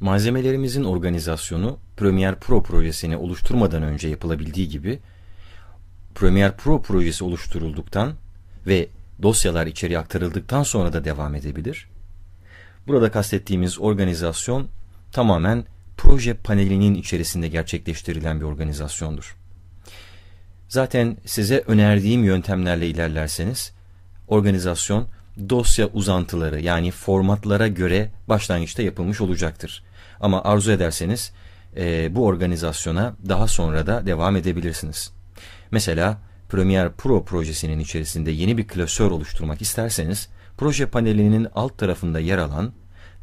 Malzemelerimizin organizasyonu Premiere Pro projesini oluşturmadan önce yapılabildiği gibi Premiere Pro projesi oluşturulduktan ve dosyalar içeri aktarıldıktan sonra da devam edebilir. Burada kastettiğimiz organizasyon tamamen proje panelinin içerisinde gerçekleştirilen bir organizasyondur. Zaten size önerdiğim yöntemlerle ilerlerseniz organizasyon dosya uzantıları yani formatlara göre başlangıçta yapılmış olacaktır. Ama arzu ederseniz e, bu organizasyona daha sonra da devam edebilirsiniz. Mesela Premiere Pro projesinin içerisinde yeni bir klasör oluşturmak isterseniz proje panelinin alt tarafında yer alan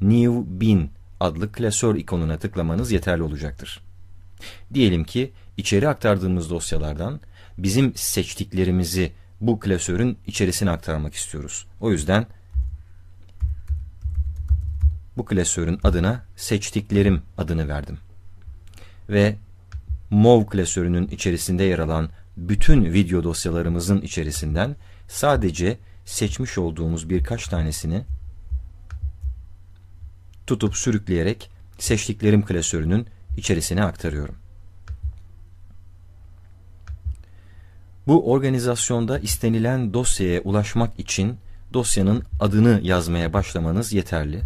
New Bin adlı klasör ikonuna tıklamanız yeterli olacaktır. Diyelim ki içeri aktardığımız dosyalardan bizim seçtiklerimizi bu klasörün içerisine aktarmak istiyoruz. O yüzden bu klasörün adına seçtiklerim adını verdim. Ve MOV klasörünün içerisinde yer alan bütün video dosyalarımızın içerisinden sadece seçmiş olduğumuz birkaç tanesini tutup sürükleyerek seçtiklerim klasörünün içerisine aktarıyorum. Bu organizasyonda istenilen dosyaya ulaşmak için dosyanın adını yazmaya başlamanız yeterli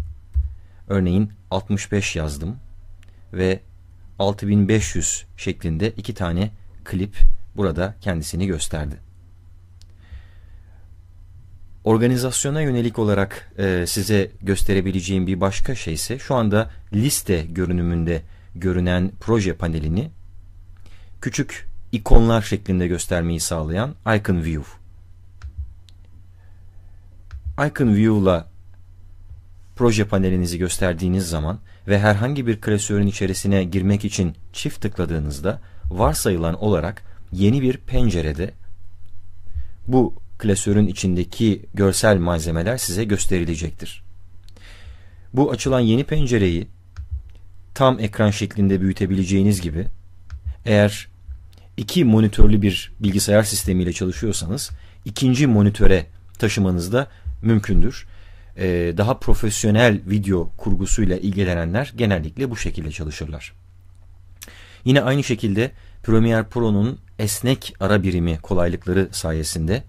örneğin 65 yazdım ve 6500 şeklinde iki tane klip burada kendisini gösterdi. Organizasyona yönelik olarak e, size gösterebileceğim bir başka şey ise şu anda liste görünümünde görünen proje panelini küçük ikonlar şeklinde göstermeyi sağlayan Icon View. Icon view ile proje panelinizi gösterdiğiniz zaman ve herhangi bir klasörün içerisine girmek için çift tıkladığınızda varsayılan olarak yeni bir pencerede bu klasörün içindeki görsel malzemeler size gösterilecektir. Bu açılan yeni pencereyi tam ekran şeklinde büyütebileceğiniz gibi eğer iki monitörlü bir bilgisayar sistemiyle çalışıyorsanız ikinci monitöre taşımanız da mümkündür e, daha profesyonel video kurgusuyla ilgilenenler genellikle bu şekilde çalışırlar. Yine aynı şekilde Premiere Pro'nun esnek ara birimi kolaylıkları sayesinde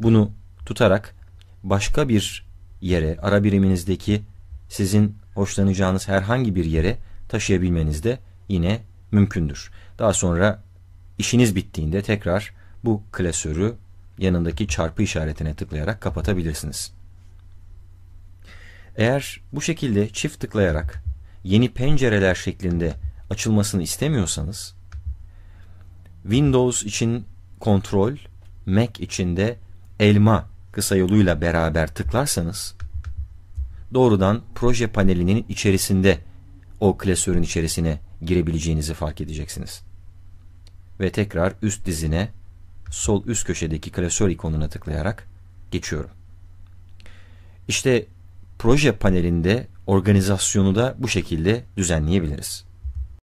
bunu tutarak başka bir yere, ara biriminizdeki sizin hoşlanacağınız herhangi bir yere taşıyabilmeniz de yine mümkündür. Daha sonra işiniz bittiğinde tekrar bu klasörü yanındaki çarpı işaretine tıklayarak kapatabilirsiniz. Eğer bu şekilde çift tıklayarak yeni pencereler şeklinde açılmasını istemiyorsanız Windows için kontrol, Mac için de elma kısa yoluyla beraber tıklarsanız doğrudan proje panelinin içerisinde o klasörün içerisine girebileceğinizi fark edeceksiniz. Ve tekrar üst dizine sol üst köşedeki klasör ikonuna tıklayarak geçiyorum. İşte proje panelinde organizasyonu da bu şekilde düzenleyebiliriz.